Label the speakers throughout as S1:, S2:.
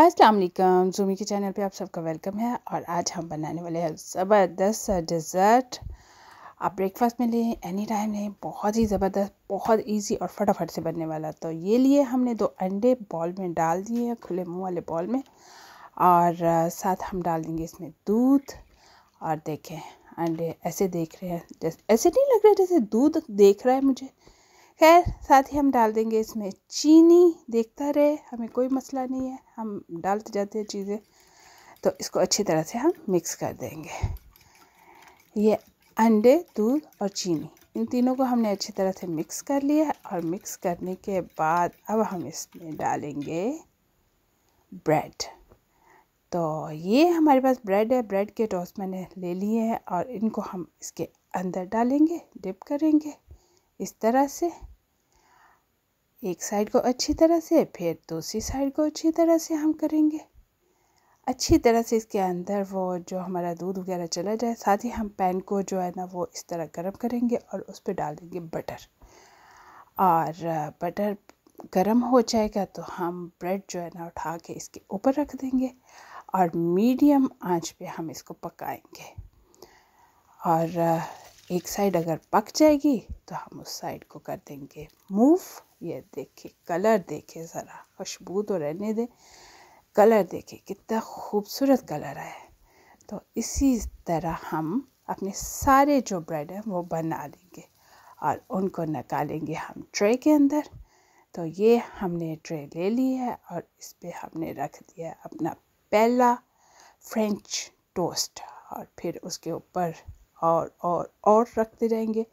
S1: अस्सलाम वालेकुम जूमी के चैनल पे आप सबका वेलकम है और आज हम बनाने वाले हैं ज़बरदस्त डिज़र्ट आप ब्रेकफास्ट में लें एनी टाइम लें बहुत ही ज़बरदस्त बहुत इजी और फटाफट से बनने वाला तो ये लिए हमने दो अंडे बॉल में डाल दिए हैं खुले मुंह वाले बॉल में और साथ हम डाल देंगे इसमें दूध और देखें अंडे ऐसे देख रहे हैं ऐसे नहीं लग रहा जैसे दूध देख रहा है मुझे खैर साथ ही हम डाल देंगे इसमें चीनी देखता रहे हमें कोई मसला नहीं है हम डालते जाते हैं चीज़ें तो इसको अच्छी तरह से हम मिक्स कर देंगे ये अंडे दूध और चीनी इन तीनों को हमने अच्छी तरह से मिक्स कर लिया और मिक्स करने के बाद अब हम इसमें डालेंगे ब्रेड तो ये हमारे पास ब्रेड है ब्रेड के टॉस मैंने ले लिए हैं और इनको हम इसके अंदर डालेंगे डिप करेंगे इस तरह से एक साइड को अच्छी तरह से फिर दूसरी साइड को अच्छी तरह से हम करेंगे अच्छी तरह से इसके अंदर वो जो हमारा दूध वगैरह चला जाए साथ ही हम पैन को जो है ना वो इस तरह गर्म करेंगे और उस पर डाल देंगे बटर और बटर गर्म हो जाएगा तो हम ब्रेड जो है ना उठा के इसके ऊपर रख देंगे और मीडियम आंच पे हम इसको पकाएंगे और एक साइड अगर पक जाएगी तो हम उस साइड को कर देंगे मूव ये देखिए कलर देखिए ज़रा खुशबू तो रहने दें कलर देखिए कितना खूबसूरत कलर है तो इसी तरह हम अपने सारे जो ब्रेड हैं वो बना लेंगे और उनको निकालेंगे हम ट्रे के अंदर तो ये हमने ट्रे ले ली है और इस पर हमने रख दिया अपना पहला फ्रेंच टोस्ट और फिर उसके ऊपर और और और रखते रहेंगे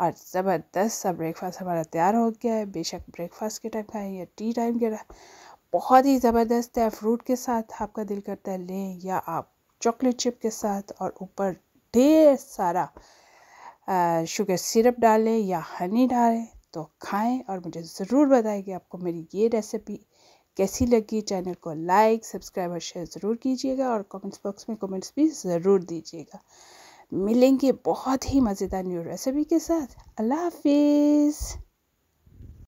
S1: और ज़बरदस्त सा ब्रेकफास्ट हमारा तैयार हो गया है बेशक ब्रेकफास्ट के टाइम खाएँ या टी टाइम के बहुत ही ज़बरदस्त है फ्रूट के साथ आपका दिल करता है लें या आप चॉकलेट चिप के साथ और ऊपर ढेर सारा शुगर सिरप डालें या हनी डालें तो खाएं और मुझे ज़रूर बताएं कि आपको मेरी ये रेसिपी कैसी लगी चैनल को लाइक सब्सक्राइब और शेयर ज़रूर कीजिएगा और कमेंट्स बॉक्स में कमेंट्स भी ज़रूर दीजिएगा मिलेंगे बहुत ही मज़ेदार न्यू रेसिपी के साथ अल्लाह हाफिज़